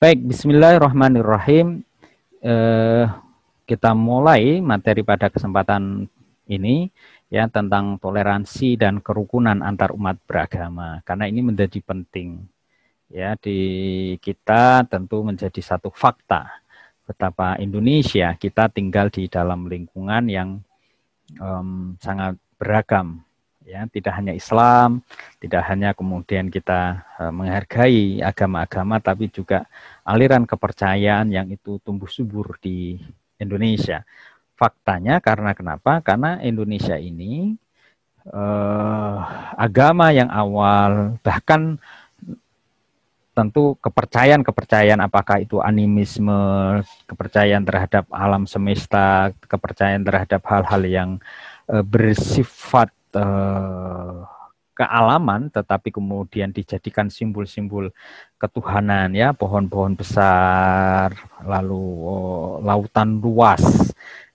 Baik, bismillahirrahmanirrahim. Eh, kita mulai materi pada kesempatan ini ya tentang toleransi dan kerukunan antar umat beragama karena ini menjadi penting ya di kita tentu menjadi satu fakta betapa Indonesia kita tinggal di dalam lingkungan yang um, sangat beragam ya tidak hanya Islam tidak hanya kemudian kita e, menghargai agama-agama tapi juga aliran kepercayaan yang itu tumbuh subur di Indonesia faktanya karena kenapa karena Indonesia ini eh, agama yang awal bahkan tentu kepercayaan-kepercayaan apakah itu animisme, kepercayaan terhadap alam semesta, kepercayaan terhadap hal-hal yang e, bersifat uh, kealaman tetapi kemudian dijadikan simbol-simbol ketuhanan ya pohon-pohon besar lalu oh, lautan luas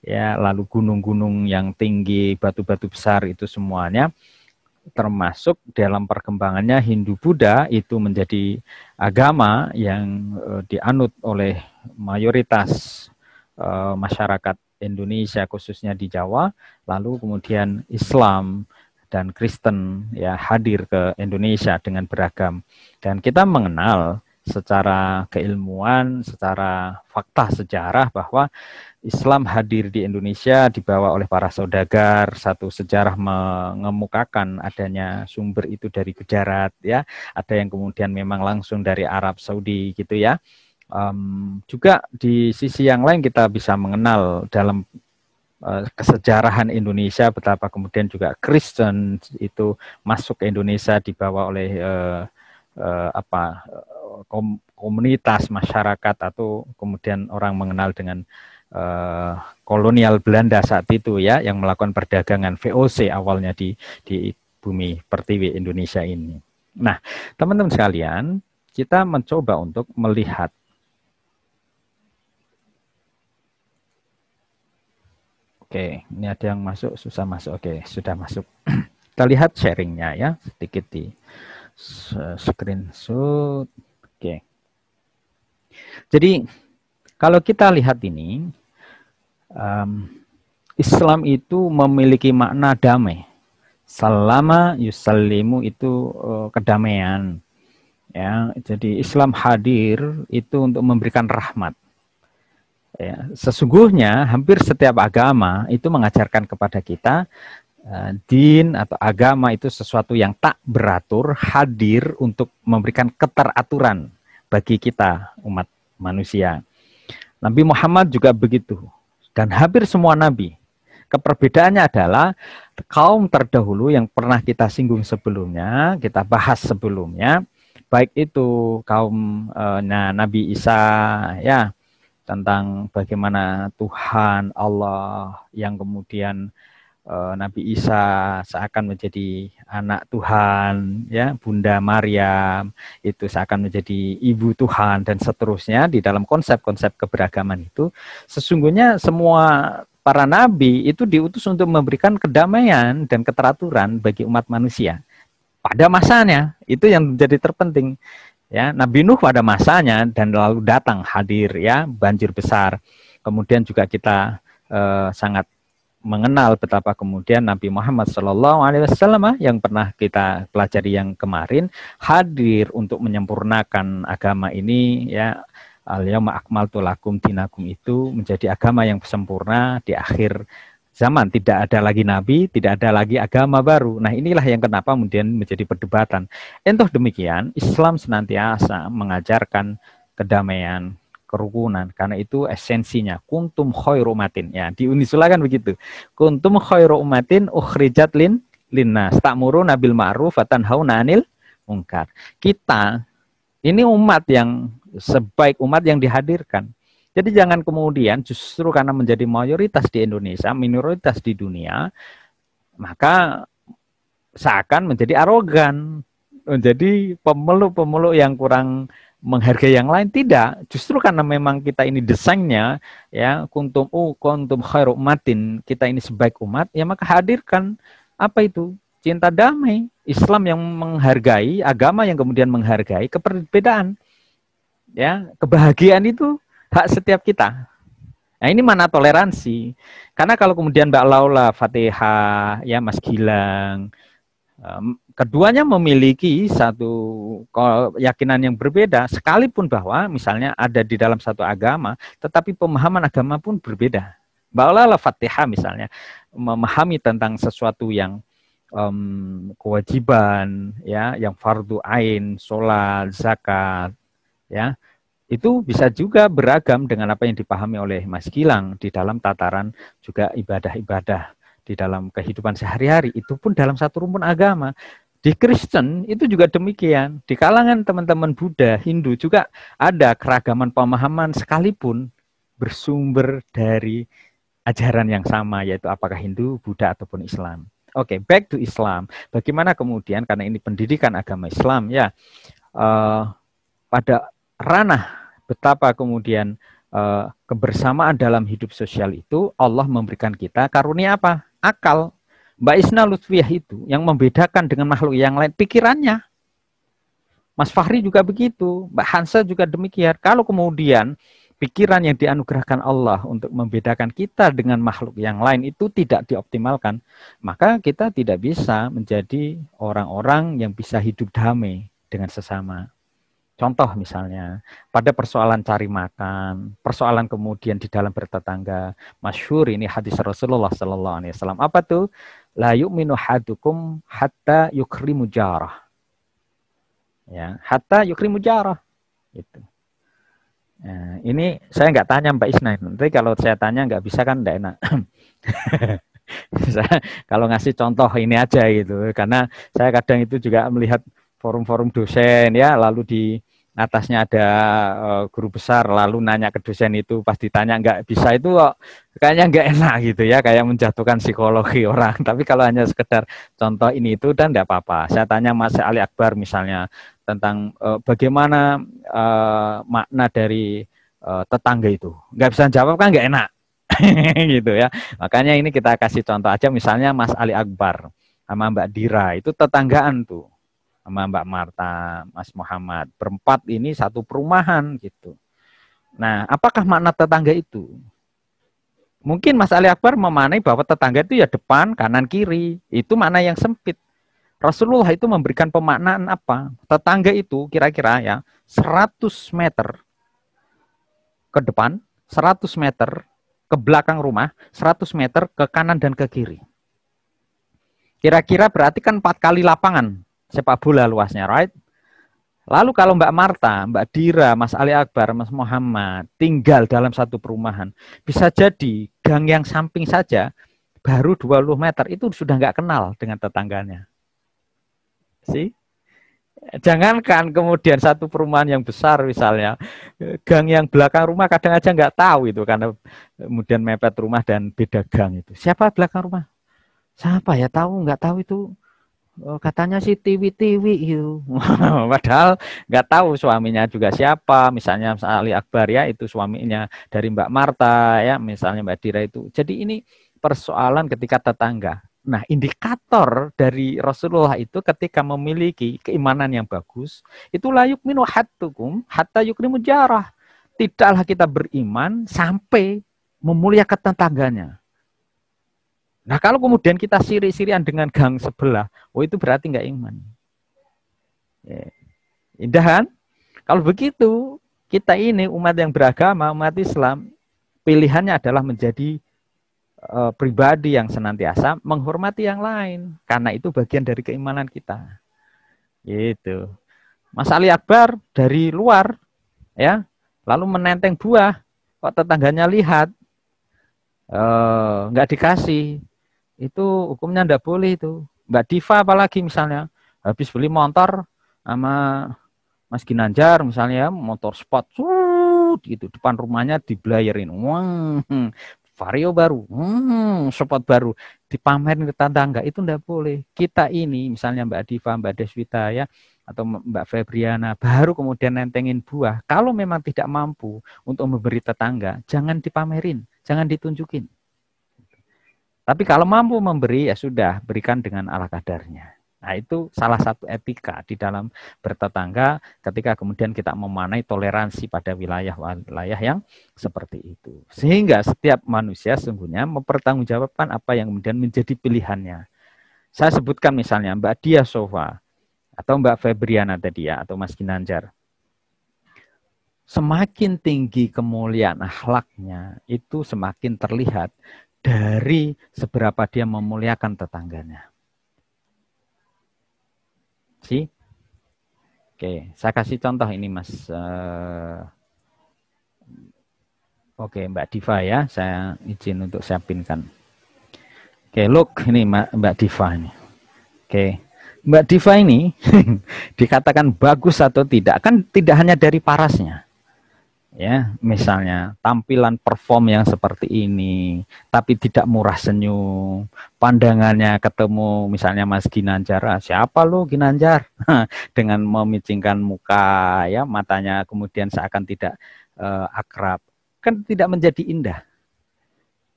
ya lalu gunung-gunung yang tinggi batu-batu besar itu semuanya termasuk dalam perkembangannya Hindu Buddha itu menjadi agama yang eh, dianut oleh mayoritas eh, masyarakat Indonesia khususnya di Jawa, lalu kemudian Islam dan Kristen ya hadir ke Indonesia dengan beragam. Dan kita mengenal secara keilmuan, secara fakta sejarah bahwa Islam hadir di Indonesia dibawa oleh para saudagar. Satu sejarah mengemukakan adanya sumber itu dari Gujarat ya. Ada yang kemudian memang langsung dari Arab Saudi gitu ya um, juga di sisi yang lain kita bisa mengenal dalam uh, kesejarahan Indonesia betapa kemudian juga Kristen itu masuk ke Indonesia dibawa oleh uh, uh, apa kom komunitas masyarakat atau kemudian orang mengenal dengan uh, kolonial Belanda saat itu ya yang melakukan perdagangan VOC awalnya di di bumi pertiwi Indonesia ini. Nah, teman-teman sekalian, kita mencoba untuk melihat Oke, ini ada yang masuk, susah masuk. Oke, sudah masuk. Kita lihat sharingnya ya, sedikit di screenshot. Oke. Jadi kalau kita lihat ini, um, Islam itu memiliki makna damai. Selama yusallimu itu uh, kedamaian. Ya, jadi Islam hadir itu untuk memberikan rahmat Ya, sesungguhnya hampir setiap agama itu mengajarkan kepada kita uh, din atau agama itu sesuatu yang tak beratur hadir untuk memberikan keteraturan bagi kita umat manusia. Nabi Muhammad juga begitu dan hampir semua nabi. Keperbedaannya adalah kaum terdahulu yang pernah kita singgung sebelumnya, kita bahas sebelumnya, baik itu kaum eh, nah, Nabi Isa ya tentang bagaimana Tuhan Allah yang kemudian uh, Nabi Isa seakan menjadi anak Tuhan, ya Bunda Maria itu seakan menjadi ibu Tuhan dan seterusnya di dalam konsep-konsep keberagaman itu sesungguhnya semua para nabi itu diutus untuk memberikan kedamaian dan keteraturan bagi umat manusia pada masanya itu yang menjadi terpenting Ya, Nabi Nuh pada masanya dan lalu datang hadir ya banjir besar. Kemudian juga kita eh, sangat mengenal betapa kemudian Nabi Muhammad Shallallahu Alaihi Wasallam ah, yang pernah kita pelajari yang kemarin hadir untuk menyempurnakan agama ini ya al akmal tulakum dinakum itu menjadi agama yang sempurna di akhir zaman tidak ada lagi nabi, tidak ada lagi agama baru. Nah, inilah yang kenapa kemudian menjadi perdebatan. Entah demikian, Islam senantiasa mengajarkan kedamaian, kerukunan karena itu esensinya kuntum khairu umatin ya di Unisula kan begitu kuntum khairu umatin ukhrijat lin linnas ta'muru nabil ma'ruf wa 'anil ungkar. kita ini umat yang sebaik umat yang dihadirkan jadi jangan kemudian justru karena menjadi mayoritas di Indonesia, minoritas di dunia, maka seakan menjadi arogan, menjadi pemeluk-pemeluk yang kurang menghargai yang lain tidak justru karena memang kita ini desainnya ya kuntum u kuntum khairu umatin kita ini sebaik umat ya maka hadirkan apa itu cinta damai Islam yang menghargai agama yang kemudian menghargai keperbedaan ya kebahagiaan itu hak setiap kita. Nah ini mana toleransi? Karena kalau kemudian Mbak Laula, Fatihah, ya Mas Gilang, um, keduanya memiliki satu keyakinan yang berbeda, sekalipun bahwa misalnya ada di dalam satu agama, tetapi pemahaman agama pun berbeda. Mbak Laula Fatihah misalnya memahami tentang sesuatu yang um, kewajiban, ya, yang fardu ain, sholat, zakat, ya, itu bisa juga beragam dengan apa yang dipahami oleh Mas Gilang di dalam tataran juga ibadah-ibadah di dalam kehidupan sehari-hari itu pun dalam satu rumpun agama di Kristen itu juga demikian di kalangan teman-teman Buddha Hindu juga ada keragaman pemahaman sekalipun bersumber dari ajaran yang sama yaitu apakah Hindu Buddha ataupun Islam Oke, okay, back to Islam. Bagaimana kemudian karena ini pendidikan agama Islam ya, uh, pada ranah betapa kemudian eh, kebersamaan dalam hidup sosial itu Allah memberikan kita karunia apa? Akal. Mbak Isna Lutfiah itu yang membedakan dengan makhluk yang lain pikirannya. Mas Fahri juga begitu, Mbak Hansa juga demikian. Kalau kemudian pikiran yang dianugerahkan Allah untuk membedakan kita dengan makhluk yang lain itu tidak dioptimalkan, maka kita tidak bisa menjadi orang-orang yang bisa hidup damai dengan sesama. Contoh misalnya, pada persoalan cari makan, persoalan kemudian di dalam bertetangga, masyur ini hadis Rasulullah Sallallahu Alaihi Wasallam. Apa tuh? La yu'minu hadukum hatta yukrimu jarah. Ya, hatta yukrimu jarah. Itu. Ya, ini saya nggak tanya Mbak Isna. Nanti kalau saya tanya nggak bisa kan enggak enak. kalau ngasih contoh ini aja gitu, karena saya kadang itu juga melihat forum-forum dosen ya, lalu di atasnya ada eh, guru besar lalu nanya ke dosen itu pas ditanya nggak bisa itu oh, kayaknya nggak enak gitu ya kayak menjatuhkan psikologi orang tapi kalau hanya sekedar contoh ini itu dan nggak apa-apa saya tanya Mas Ali Akbar misalnya tentang uh, bagaimana uh, makna dari uh, tetangga itu nggak bisa jawab kan nggak enak gitu ya makanya ini kita kasih contoh aja misalnya Mas Ali Akbar sama Mbak Dira itu tetanggaan tuh sama Mbak Marta, Mas Muhammad. Berempat ini satu perumahan gitu. Nah, apakah makna tetangga itu? Mungkin Mas Ali Akbar memanai bahwa tetangga itu ya depan, kanan, kiri. Itu makna yang sempit. Rasulullah itu memberikan pemaknaan apa? Tetangga itu kira-kira ya 100 meter ke depan, 100 meter ke belakang rumah, 100 meter ke kanan dan ke kiri. Kira-kira berarti kan empat kali lapangan sepak bola luasnya, right? Lalu kalau Mbak Marta, Mbak Dira, Mas Ali Akbar, Mas Muhammad tinggal dalam satu perumahan, bisa jadi gang yang samping saja baru 20 meter itu sudah nggak kenal dengan tetangganya. Si? Jangankan kemudian satu perumahan yang besar misalnya, gang yang belakang rumah kadang aja nggak tahu itu karena kemudian mepet rumah dan beda gang itu. Siapa belakang rumah? Siapa ya tahu nggak tahu itu oh, katanya si tiwi-tiwi itu, Padahal nggak tahu suaminya juga siapa. Misalnya Ali Akbar ya itu suaminya dari Mbak Marta ya, misalnya Mbak Dira itu. Jadi ini persoalan ketika tetangga. Nah, indikator dari Rasulullah itu ketika memiliki keimanan yang bagus, itu layuk minu hatukum hatta yukrimu jarah. Tidaklah kita beriman sampai memuliakan tetangganya. Nah kalau kemudian kita siri-sirian dengan gang sebelah, oh itu berarti nggak iman. Ya. Indah kan? Kalau begitu, kita ini umat yang beragama, umat Islam, pilihannya adalah menjadi e, pribadi yang senantiasa menghormati yang lain. Karena itu bagian dari keimanan kita. Gitu. Mas Ali Akbar dari luar, ya, lalu menenteng buah, kok tetangganya lihat, e, nggak dikasih, itu hukumnya ndak boleh itu. Mbak Diva apalagi misalnya habis beli motor sama Mas Ginanjar misalnya motor sport sud gitu depan rumahnya dibelayarin Wah, hmm, vario baru hmm, sport baru dipamerin ke tetangga itu ndak boleh kita ini misalnya Mbak Diva Mbak Deswita ya atau Mbak Febriana baru kemudian nentengin buah kalau memang tidak mampu untuk memberi tetangga jangan dipamerin jangan ditunjukin tapi kalau mampu memberi ya sudah berikan dengan ala kadarnya. Nah, itu salah satu etika di dalam bertetangga ketika kemudian kita memanai toleransi pada wilayah-wilayah yang seperti itu. Sehingga setiap manusia sungguhnya mempertanggungjawabkan apa yang kemudian menjadi pilihannya. Saya sebutkan misalnya Mbak Dia Sofa atau Mbak Febriana tadi ya atau Mas Ginanjar. Semakin tinggi kemuliaan akhlaknya itu semakin terlihat dari seberapa dia memuliakan tetangganya. Si? Oke, saya kasih contoh ini Mas. Eh, oke, Mbak Diva ya, saya izin untuk saya pinkan. Oke, look ini Mbak Diva ini. Oke, Mbak Diva ini dikatakan bagus atau tidak kan tidak hanya dari parasnya, ya misalnya tampilan perform yang seperti ini tapi tidak murah senyum pandangannya ketemu misalnya Mas Ginanjar ah, siapa lu Ginanjar dengan memicingkan muka ya matanya kemudian seakan tidak uh, akrab kan tidak menjadi indah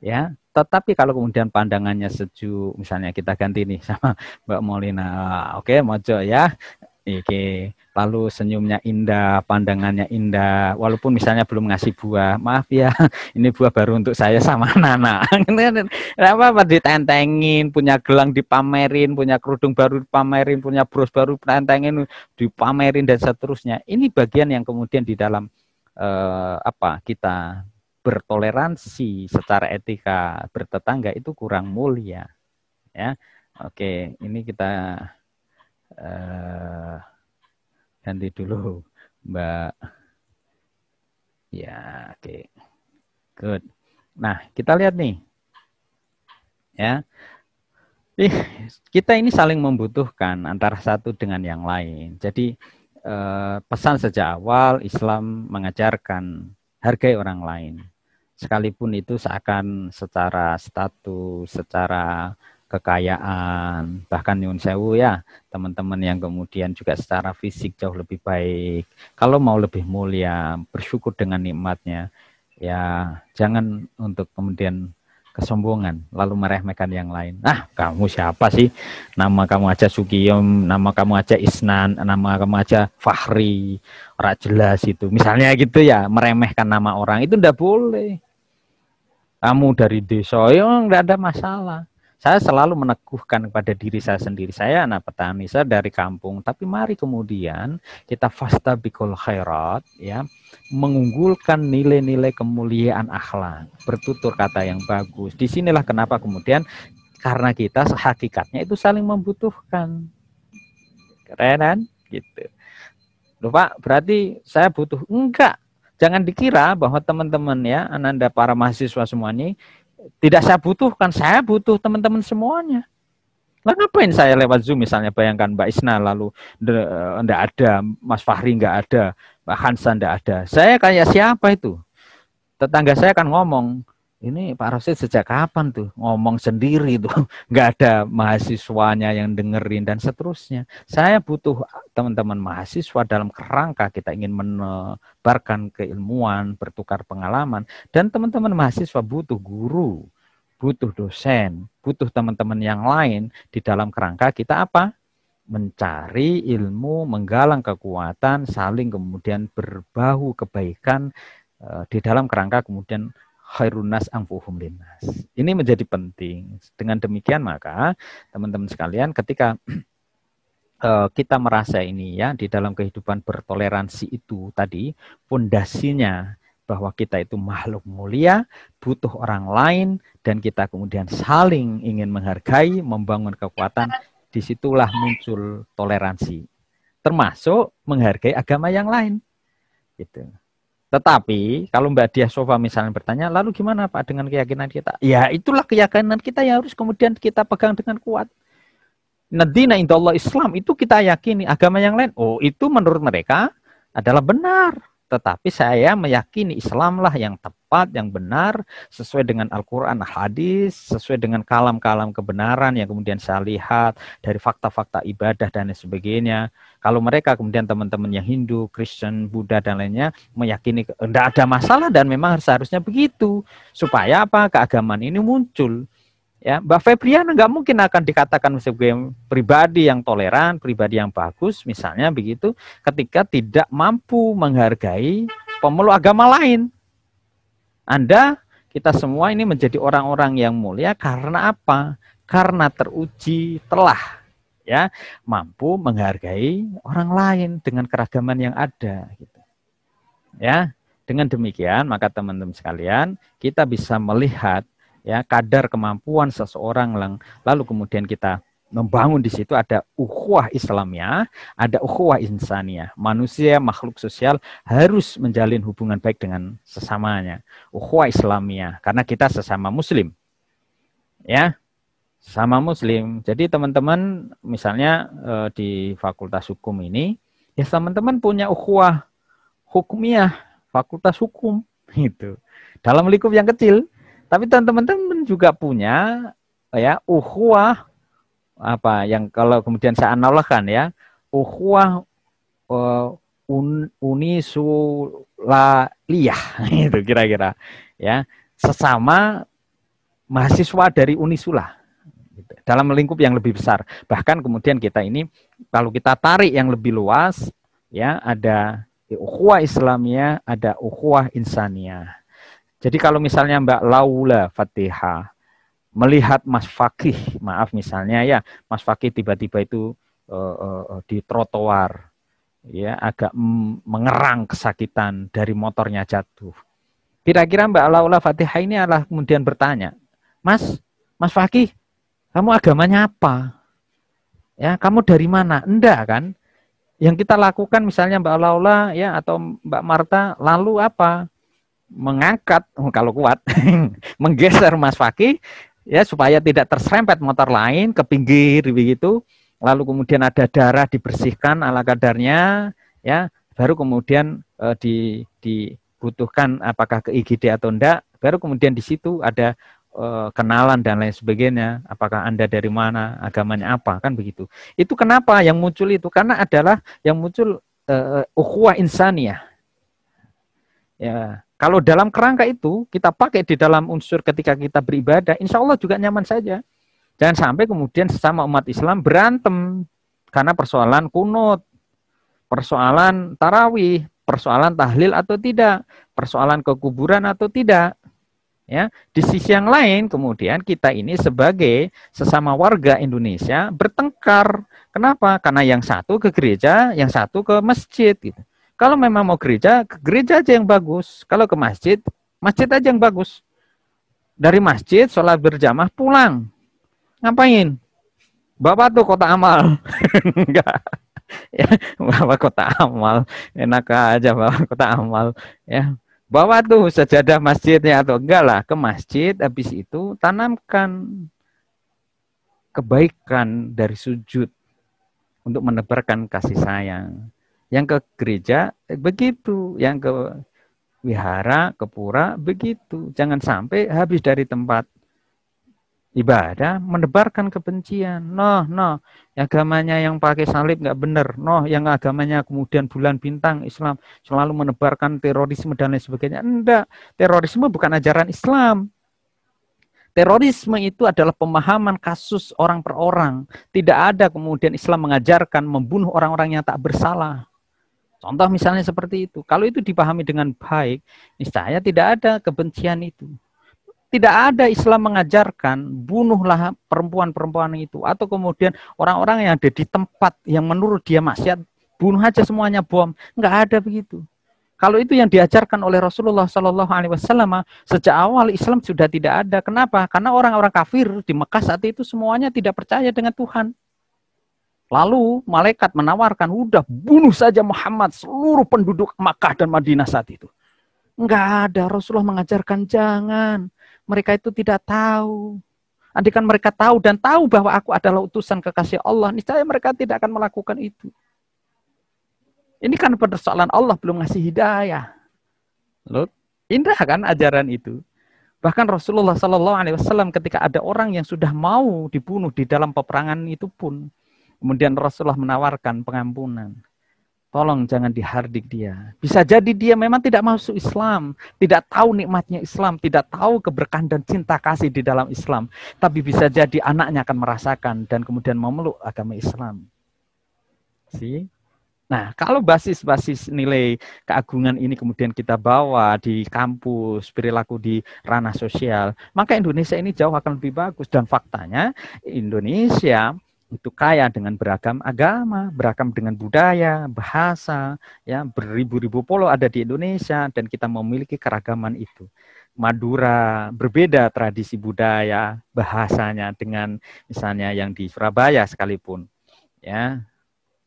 ya tetapi kalau kemudian pandangannya sejuk misalnya kita ganti nih sama Mbak Molina ah, oke okay, mojo ya Oke, Lalu senyumnya indah, pandangannya indah. Walaupun misalnya belum ngasih buah, maaf ya, ini buah baru untuk saya sama Nana. Kenapa apa ditentengin, punya gelang dipamerin, punya kerudung baru dipamerin, punya bros baru ditentengin, dipamerin dan seterusnya. Ini bagian yang kemudian di dalam eh, apa kita bertoleransi secara etika bertetangga itu kurang mulia. Ya. Oke, ini kita uh, ganti dulu Mbak. Ya, oke. Okay. Good. Nah, kita lihat nih. Ya. Ih, kita ini saling membutuhkan antara satu dengan yang lain. Jadi eh, pesan sejak awal Islam mengajarkan hargai orang lain. Sekalipun itu seakan secara status, secara kekayaan, bahkan nyun Sewu ya, teman-teman yang kemudian juga secara fisik jauh lebih baik. Kalau mau lebih mulia, bersyukur dengan nikmatnya. Ya, jangan untuk kemudian kesombongan, lalu meremehkan yang lain. Ah, kamu siapa sih? Nama kamu aja Sugiyom, nama kamu aja Isnan, nama kamu aja Fahri, orang jelas itu. Misalnya gitu ya, meremehkan nama orang itu ndak boleh. Kamu dari desa, yang ndak ada masalah. Saya selalu meneguhkan kepada diri saya sendiri. Saya anak petani, saya dari kampung. Tapi mari kemudian kita fasta bikul khairat, ya, mengunggulkan nilai-nilai kemuliaan akhlak, bertutur kata yang bagus. Disinilah kenapa kemudian karena kita hakikatnya itu saling membutuhkan. Keren kan? Gitu. Loh berarti saya butuh. Enggak. Jangan dikira bahwa teman-teman ya, Ananda para mahasiswa semuanya tidak saya butuhkan, saya butuh teman-teman semuanya. Lah ngapain saya lewat Zoom misalnya bayangkan Mbak Isna lalu eh, ndak ada, Mas Fahri enggak ada, Mbak Hansa enggak ada. Saya kayak siapa itu? Tetangga saya akan ngomong, ini Pak Rosid sejak kapan tuh ngomong sendiri tuh nggak ada mahasiswanya yang dengerin dan seterusnya saya butuh ah, teman-teman mahasiswa dalam kerangka kita ingin menebarkan keilmuan bertukar pengalaman dan teman-teman mahasiswa butuh guru butuh dosen butuh teman-teman yang lain di dalam kerangka kita apa mencari ilmu menggalang kekuatan saling kemudian berbahu kebaikan eh, di dalam kerangka kemudian khairunas amfuhum linnas. Ini menjadi penting. Dengan demikian maka teman-teman sekalian ketika eh, kita merasa ini ya di dalam kehidupan bertoleransi itu tadi fondasinya bahwa kita itu makhluk mulia, butuh orang lain dan kita kemudian saling ingin menghargai, membangun kekuatan, disitulah muncul toleransi. Termasuk menghargai agama yang lain. Gitu. Tetapi kalau Mbak Diah Sofa misalnya bertanya, lalu gimana Pak dengan keyakinan kita? Ya itulah keyakinan kita yang harus kemudian kita pegang dengan kuat. Nadina indah Allah Islam itu kita yakini agama yang lain. Oh itu menurut mereka adalah benar. Tetapi saya meyakini Islamlah yang tepat, yang benar, sesuai dengan Al-Quran, hadis, sesuai dengan kalam-kalam kebenaran yang kemudian saya lihat dari fakta-fakta ibadah dan lain sebagainya. Kalau mereka kemudian teman-teman yang Hindu, Kristen, Buddha dan lainnya meyakini tidak ada masalah dan memang seharusnya begitu. Supaya apa? Keagamaan ini muncul. Ya, Mbak Febriana nggak mungkin akan dikatakan sebagai pribadi yang toleran, pribadi yang bagus, misalnya begitu, ketika tidak mampu menghargai pemeluk agama lain. Anda, kita semua ini menjadi orang-orang yang mulia karena apa? Karena teruji telah ya mampu menghargai orang lain dengan keragaman yang ada gitu. Ya. Dengan demikian maka teman-teman sekalian kita bisa melihat ya kadar kemampuan seseorang lang, lalu kemudian kita membangun di situ ada ukhuwah Islamnya, ada ukhuwah insania. Manusia makhluk sosial harus menjalin hubungan baik dengan sesamanya. Ukhuwah Islamnya karena kita sesama muslim. Ya. Sama muslim. Jadi teman-teman misalnya eh, di Fakultas Hukum ini ya teman-teman punya ukhuwah hukumiyah, fakultas hukum itu Dalam lingkup yang kecil tapi teman-teman juga punya ya ukhuwah apa yang kalau kemudian saya analogkan ya ukhuwah uh, un, itu kira-kira ya sesama mahasiswa dari Unisula gitu, dalam lingkup yang lebih besar bahkan kemudian kita ini kalau kita tarik yang lebih luas ya ada ukhuwah Islamia ada ukhuwah insaniah. Jadi kalau misalnya Mbak Laula Fatihah melihat Mas Fakih, maaf misalnya ya, Mas Fakih tiba-tiba itu uh, uh, di trotoar ya agak mengerang kesakitan dari motornya jatuh. Kira-kira Mbak Laula Fatihah ini adalah kemudian bertanya, "Mas, Mas Fakih, kamu agamanya apa?" Ya, kamu dari mana? Enggak kan? Yang kita lakukan misalnya Mbak Laula ya atau Mbak Marta, lalu apa? mengangkat kalau kuat menggeser Mas Fakih ya supaya tidak terserempet motor lain ke pinggir begitu lalu kemudian ada darah dibersihkan ala kadarnya ya baru kemudian e, di dibutuhkan apakah ke IGD atau enggak baru kemudian di situ ada e, kenalan dan lain sebagainya apakah Anda dari mana agamanya apa kan begitu itu kenapa yang muncul itu karena adalah yang muncul eh, eh ukhuwah insaniyah ya kalau dalam kerangka itu kita pakai di dalam unsur ketika kita beribadah, insya Allah juga nyaman saja. Jangan sampai kemudian sesama umat Islam berantem karena persoalan kunut, persoalan tarawih, persoalan tahlil atau tidak, persoalan kekuburan atau tidak. Ya, di sisi yang lain kemudian kita ini sebagai sesama warga Indonesia bertengkar. Kenapa? Karena yang satu ke gereja, yang satu ke masjid gitu. Kalau memang mau gereja, ke gereja aja yang bagus. Kalau ke masjid, masjid aja yang bagus. Dari masjid, sholat berjamaah, pulang. Ngapain? Bapak tuh kota amal. Enggak. ya, bapak kota amal. Enak aja bawa kota amal. Ya. Bawa tuh sejadah masjidnya atau enggak lah ke masjid. Habis itu tanamkan kebaikan dari sujud untuk menebarkan kasih sayang. Yang ke gereja eh, begitu, yang ke wihara, ke pura begitu. Jangan sampai habis dari tempat ibadah menebarkan kebencian. Noh, noh, agamanya yang pakai salib nggak benar. Noh, yang agamanya kemudian bulan bintang Islam selalu menebarkan terorisme dan lain sebagainya. Enggak, terorisme bukan ajaran Islam. Terorisme itu adalah pemahaman kasus orang per orang. Tidak ada kemudian Islam mengajarkan membunuh orang-orang yang tak bersalah. Contoh misalnya seperti itu. Kalau itu dipahami dengan baik, niscaya tidak ada kebencian itu. Tidak ada Islam mengajarkan bunuhlah perempuan-perempuan itu atau kemudian orang-orang yang ada di tempat yang menurut dia maksiat bunuh aja semuanya bom. Enggak ada begitu. Kalau itu yang diajarkan oleh Rasulullah Shallallahu Alaihi Wasallam sejak awal Islam sudah tidak ada. Kenapa? Karena orang-orang kafir di Mekah saat itu semuanya tidak percaya dengan Tuhan. Lalu malaikat menawarkan, udah bunuh saja Muhammad seluruh penduduk Makkah dan Madinah saat itu. Enggak ada, Rasulullah mengajarkan jangan. Mereka itu tidak tahu. Andikan kan mereka tahu dan tahu bahwa aku adalah utusan kekasih Allah, niscaya mereka tidak akan melakukan itu. Ini kan persoalan Allah belum ngasih hidayah. Lalu, indah kan ajaran itu. Bahkan Rasulullah Shallallahu Alaihi Wasallam ketika ada orang yang sudah mau dibunuh di dalam peperangan itu pun, Kemudian Rasulullah menawarkan pengampunan. Tolong jangan dihardik dia. Bisa jadi dia memang tidak masuk Islam, tidak tahu nikmatnya Islam, tidak tahu keberkahan dan cinta kasih di dalam Islam. Tapi bisa jadi anaknya akan merasakan dan kemudian memeluk agama Islam. Sih. Nah, kalau basis-basis nilai keagungan ini kemudian kita bawa di kampus, perilaku di ranah sosial, maka Indonesia ini jauh akan lebih bagus. Dan faktanya, Indonesia itu kaya dengan beragam agama, beragam dengan budaya, bahasa, ya beribu-ribu pulau ada di Indonesia dan kita memiliki keragaman itu. Madura berbeda tradisi budaya, bahasanya dengan misalnya yang di Surabaya sekalipun. Ya.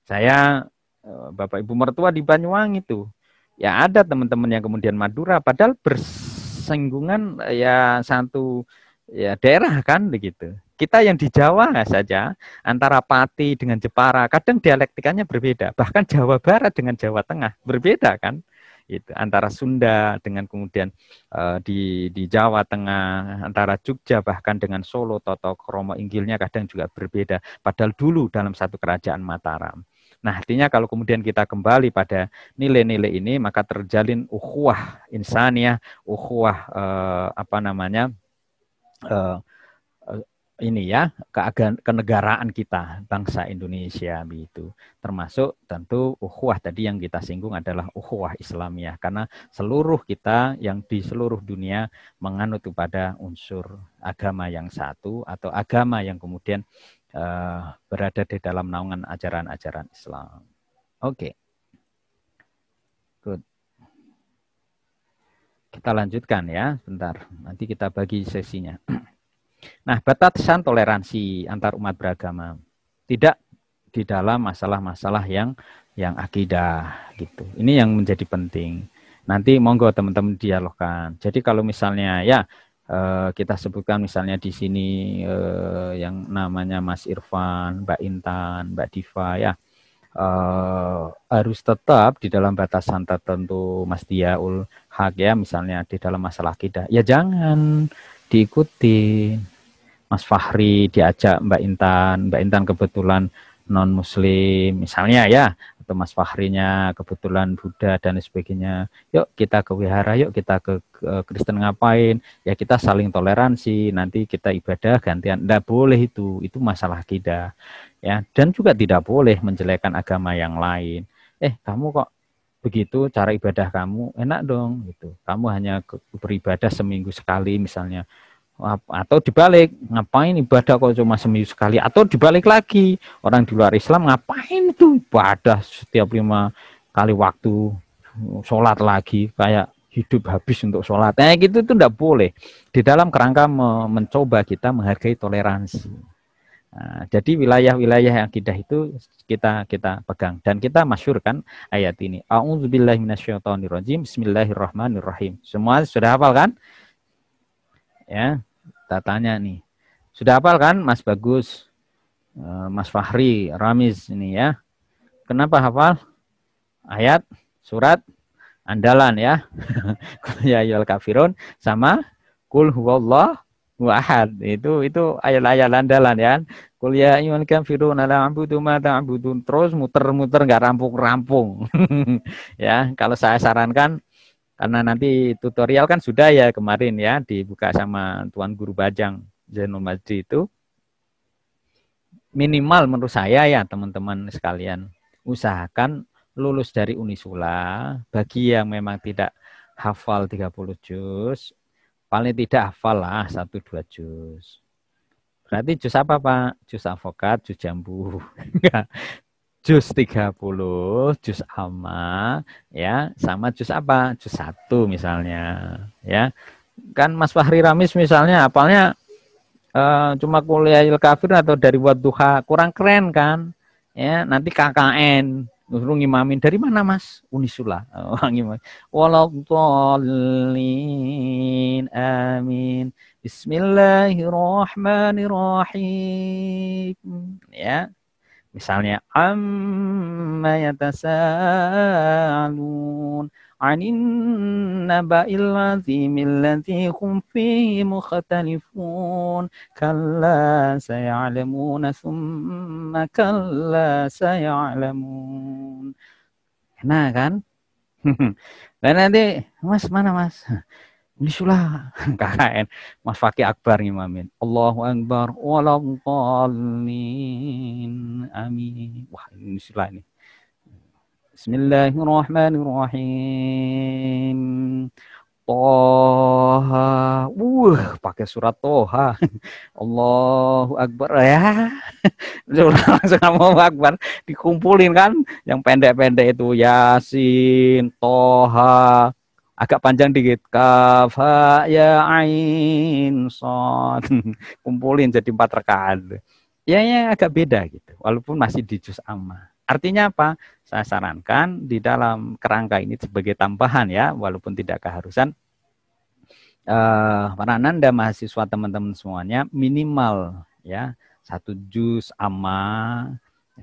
Saya eh, Bapak Ibu mertua di Banyuwangi itu. Ya ada teman-teman yang kemudian Madura padahal bersenggungan ya satu ya daerah kan begitu. Kita yang di Jawa saja, antara Pati dengan Jepara, kadang dialektikanya berbeda. Bahkan Jawa Barat dengan Jawa Tengah berbeda kan? Itu antara Sunda dengan kemudian uh, di di Jawa Tengah, antara Jogja bahkan dengan Solo, Toto Kromo Inggilnya kadang juga berbeda. Padahal dulu dalam satu kerajaan Mataram. Nah, artinya kalau kemudian kita kembali pada nilai-nilai ini, maka terjalin ukhuwah insaniah, ukhuwah uh, apa namanya? uh, ini ya keagan kenegaraan kita bangsa Indonesia begitu termasuk tentu ukhuwah tadi yang kita singgung adalah ukhuwah Islamiyah karena seluruh kita yang di seluruh dunia menganut kepada unsur agama yang satu atau agama yang kemudian uh, berada di dalam naungan ajaran-ajaran Islam oke okay. good kita lanjutkan ya bentar nanti kita bagi sesinya Nah, batasan toleransi antar umat beragama tidak di dalam masalah-masalah yang yang akidah gitu. Ini yang menjadi penting. Nanti monggo teman-teman dialogkan. Jadi kalau misalnya ya eh, kita sebutkan misalnya di sini eh, yang namanya Mas Irfan, Mbak Intan, Mbak Diva ya uh, harus tetap di dalam batasan tertentu Mas Diaul Hak ya misalnya di dalam masalah kita ya jangan diikuti Mas Fahri diajak Mbak Intan, Mbak Intan kebetulan non muslim misalnya ya atau Mas Fahrinya kebetulan Buddha dan sebagainya. Yuk kita ke wihara, yuk kita ke, Kristen ngapain? Ya kita saling toleransi, nanti kita ibadah gantian. Tidak boleh itu, itu masalah kita. Ya, dan juga tidak boleh menjelekan agama yang lain. Eh, kamu kok begitu cara ibadah kamu enak dong gitu. Kamu hanya beribadah seminggu sekali misalnya atau dibalik ngapain ibadah kok cuma seminggu sekali atau dibalik lagi orang di luar Islam ngapain itu ibadah setiap lima kali waktu sholat lagi kayak hidup habis untuk sholat nah gitu itu tidak boleh di dalam kerangka mencoba kita menghargai toleransi nah, jadi wilayah-wilayah yang kita itu kita kita pegang dan kita masyurkan ayat ini Bismillahirrahmanirrahim semua sudah hafal kan ya kita tanya nih. Sudah hafal kan Mas Bagus, eh, Mas Fahri, Ramiz ini ya. Kenapa hafal? Ayat, surat, andalan ya. ya yul kafirun sama kul huwallah wahad. Itu itu ayat-ayat andalan ya. Kul ya yul kafirun ala ambudu ma ta'budun. Terus muter-muter nggak rampung-rampung. ya, kalau saya sarankan karena nanti tutorial kan sudah ya kemarin ya dibuka sama Tuan Guru Bajang Zainul Majdi itu. Minimal menurut saya ya teman-teman sekalian, usahakan lulus dari Unisula bagi yang memang tidak hafal 30 juz, paling tidak hafal lah 1 2 juz. Berarti jus apa, Pak? Jus avokat, jus jambu. jus 30, jus sama, ya, sama jus apa? Jus satu misalnya, ya. Kan Mas Fahri Ramis misalnya apalnya uh, eh, cuma kuliah kafir atau dari buat duha kurang keren kan? Ya, nanti KKN Nurul ngimamin dari mana Mas? Unisula. Oh, amin. Bismillahirrahmanirrahim. Ya, Misalnya amma yatasaalun anin naba'il azimil ladzi hum fihi mukhtalifun kalla sayalamuna thumma kalla sayalamun. nah kan? Dan nanti, Mas mana Mas? bisulah KKN Mas Fakih Akbar ngimamin Allahu Akbar walallin amin wah ini sulah ini Bismillahirrahmanirrahim Toha Wuh, pakai surat Toha Allahu Akbar ya Surah langsung Allahu Akbar Dikumpulin kan Yang pendek-pendek itu Yasin, Toha agak panjang dikit kaf ya ain son kumpulin jadi empat rekaan ya ya agak beda gitu walaupun masih di juz amma artinya apa saya sarankan di dalam kerangka ini sebagai tambahan ya walaupun tidak keharusan eh, para nanda mahasiswa teman-teman semuanya minimal ya satu jus amma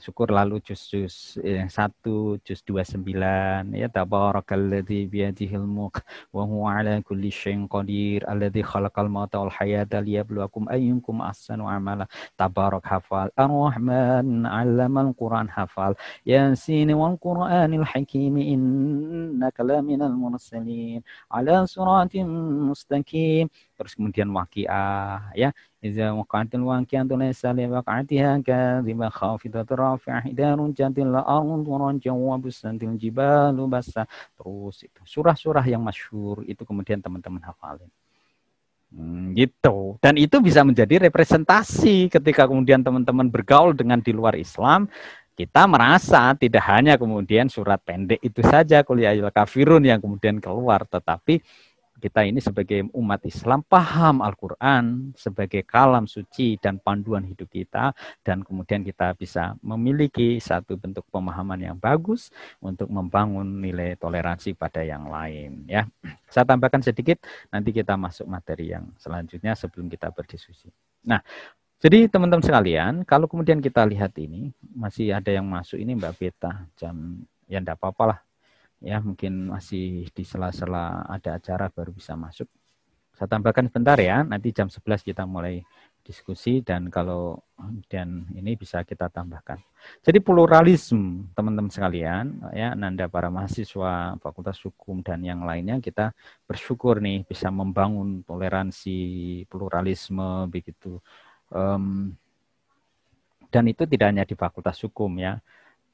syukur lalu eh, jus jus yang satu juz dua sembilan ya tabarakalladzi biyadihil mulk wa huwa ala kulli syai'in qadir alladzi khalaqal mauta wal hayata liyabluwakum ayyukum ahsanu amala tabarak hafal ar-rahman 'allamal quran hafal yasin wal qur'anil hakim innaka laminal mursalin ala siratim mustaqim terus kemudian waqiah ya iza waqiah tu laysa li waqa'atiha kadhiba khafidatur rafi'ah idarun jatil ardu ranjan wa santil jibalu basa terus itu surah-surah yang masyhur itu kemudian teman-teman hafalin Hmm, gitu. Dan itu bisa menjadi representasi ketika kemudian teman-teman bergaul dengan di luar Islam, kita merasa tidak hanya kemudian surat pendek itu saja kuliah ya kafirun yang kemudian keluar, tetapi kita ini sebagai umat Islam paham Al-Quran sebagai kalam suci dan panduan hidup kita dan kemudian kita bisa memiliki satu bentuk pemahaman yang bagus untuk membangun nilai toleransi pada yang lain ya. Saya tambahkan sedikit nanti kita masuk materi yang selanjutnya sebelum kita berdiskusi. Nah, jadi teman-teman sekalian, kalau kemudian kita lihat ini masih ada yang masuk ini Mbak Beta jam yang tidak apa lah ya mungkin masih di sela-sela ada acara baru bisa masuk. Saya tambahkan sebentar ya, nanti jam 11 kita mulai diskusi dan kalau dan ini bisa kita tambahkan. Jadi pluralisme teman-teman sekalian, ya Nanda para mahasiswa Fakultas Hukum dan yang lainnya kita bersyukur nih bisa membangun toleransi pluralisme begitu. Um, dan itu tidak hanya di Fakultas Hukum ya,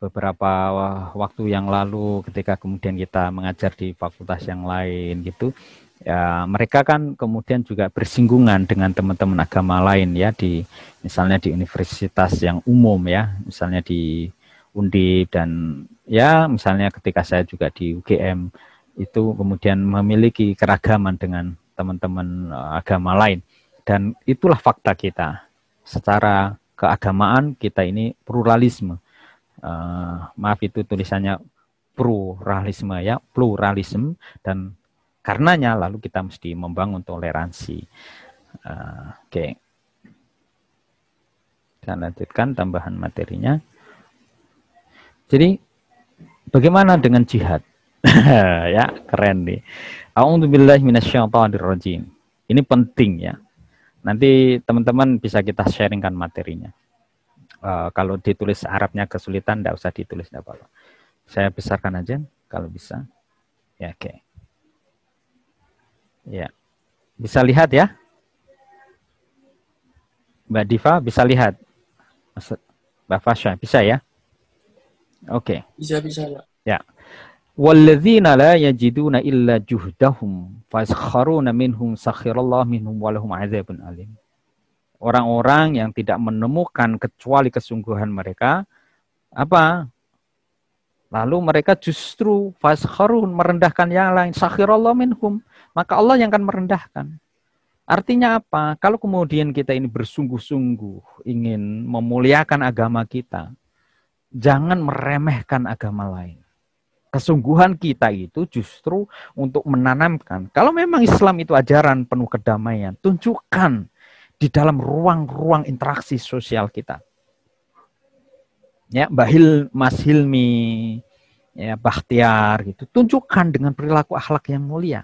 beberapa eh, waktu yang lalu ketika kemudian kita mengajar di fakultas yang lain gitu ya mereka kan kemudian juga bersinggungan dengan teman-teman agama lain ya di misalnya di universitas yang umum ya misalnya di Undip dan ya misalnya ketika saya juga di UGM itu kemudian memiliki keragaman dengan teman-teman eh, agama lain dan itulah fakta kita secara keagamaan kita ini pluralisme uh, maaf itu tulisannya pluralisme ya, pluralisme dan karenanya lalu kita mesti membangun toleransi. Uh, Oke. Okay. Kita lanjutkan tambahan materinya. Jadi bagaimana dengan jihad? ya, keren nih. Alhamdulillah minasyaitonirrajim. Ini penting ya. Nanti teman-teman bisa kita sharingkan materinya. Eh, kalau ditulis Arabnya kesulitan, tidak usah ditulis, tidak apa-apa. Saya besarkan aja kalau bisa. Ya, oke. Okay. Ya, bisa lihat ya, Mbak Diva bisa lihat, Mbak Fasha bisa ya? Oke. Okay. Bisa bisa ya. Ya. Walladzina la yajiduna illa juhdahum faskharuna minhum sakhirallahu minhum walahum azabun alim orang-orang yang tidak menemukan kecuali kesungguhan mereka apa lalu mereka justru fasharun merendahkan yang lain sakhirallahu minhum maka Allah yang akan merendahkan artinya apa kalau kemudian kita ini bersungguh-sungguh ingin memuliakan agama kita jangan meremehkan agama lain kesungguhan kita itu justru untuk menanamkan kalau memang Islam itu ajaran penuh kedamaian tunjukkan di dalam ruang-ruang interaksi sosial kita. Ya, Mbak Hil, Mas Hilmi, ya, Bahtiar gitu. Tunjukkan dengan perilaku akhlak yang mulia.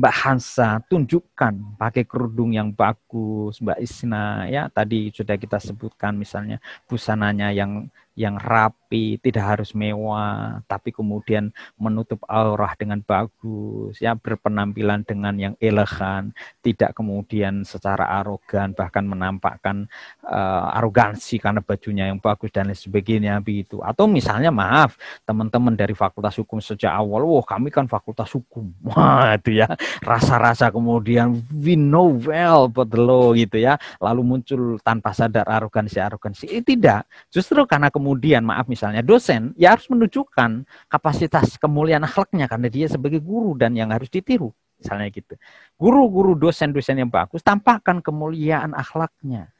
Mbak Hansa tunjukkan pakai kerudung yang bagus, Mbak Isna ya tadi sudah kita sebutkan misalnya busananya yang yang rapi, tidak harus mewah, tapi kemudian menutup aurah dengan bagus, ya berpenampilan dengan yang elegan, tidak kemudian secara arogan bahkan menampakkan uh, arogansi karena bajunya yang bagus dan lain sebagainya begitu. Atau misalnya maaf, teman-teman dari Fakultas Hukum sejak awal, wah kami kan Fakultas Hukum. Wah, itu ya rasa-rasa kemudian we know well but the law gitu ya. Lalu muncul tanpa sadar arogansi-arogansi. Eh, tidak, justru karena kemudian maaf misalnya dosen ya harus menunjukkan kapasitas kemuliaan akhlaknya karena dia sebagai guru dan yang harus ditiru misalnya gitu. Guru-guru dosen-dosen yang bagus tampakkan kemuliaan akhlaknya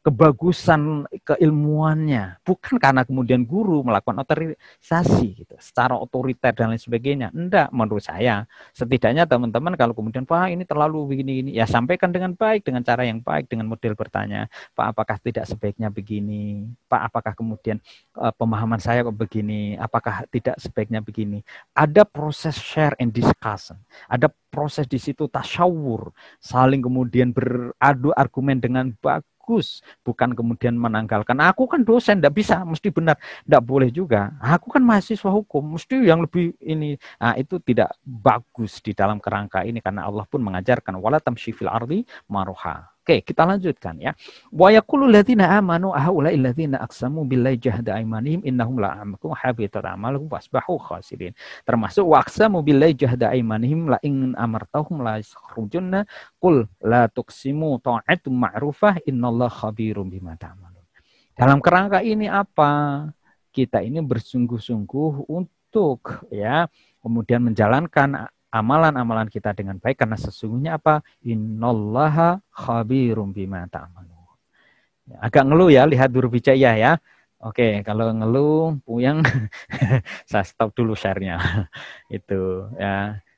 kebagusan keilmuannya, bukan karena kemudian guru melakukan otorisasi gitu, secara otoriter dan lain sebagainya. Enggak menurut saya. Setidaknya teman-teman kalau kemudian Pak ini terlalu begini ini ya sampaikan dengan baik dengan cara yang baik dengan model bertanya, Pak apakah tidak sebaiknya begini? Pak apakah kemudian eh, pemahaman saya kok begini? Apakah tidak sebaiknya begini? Ada proses share and discussion. Ada proses di situ tasyaur saling kemudian beradu argumen dengan baik bagus, bukan kemudian menanggalkan. Aku kan dosen, tidak bisa, mesti benar, tidak boleh juga. Aku kan mahasiswa hukum, mesti yang lebih ini. Nah, itu tidak bagus di dalam kerangka ini karena Allah pun mengajarkan wala tamsyifil ardi maruha. Oke, kita lanjutkan ya. Wa yaqulu alladziina aamanu ahaula alladziina aqsamu billahi jahda aymanihim innahum la'amakum habitat amalukum wasbahu khasirin. Termasuk wa aqsamu billahi jahda aymanihim la in amartahum la yakhrujunna qul la tuqsimu ta'atun ma'rufah innallaha khabirum bima ta'malun. Dalam kerangka ini apa? Kita ini bersungguh-sungguh untuk ya kemudian menjalankan amalan-amalan kita dengan baik karena sesungguhnya apa? Innallaha khabirum bima ta'malun. Ya, agak ngeluh ya lihat durbicaiyah ya. Oke, kalau ngeluh, puyang, saya stop dulu share-nya. itu ya.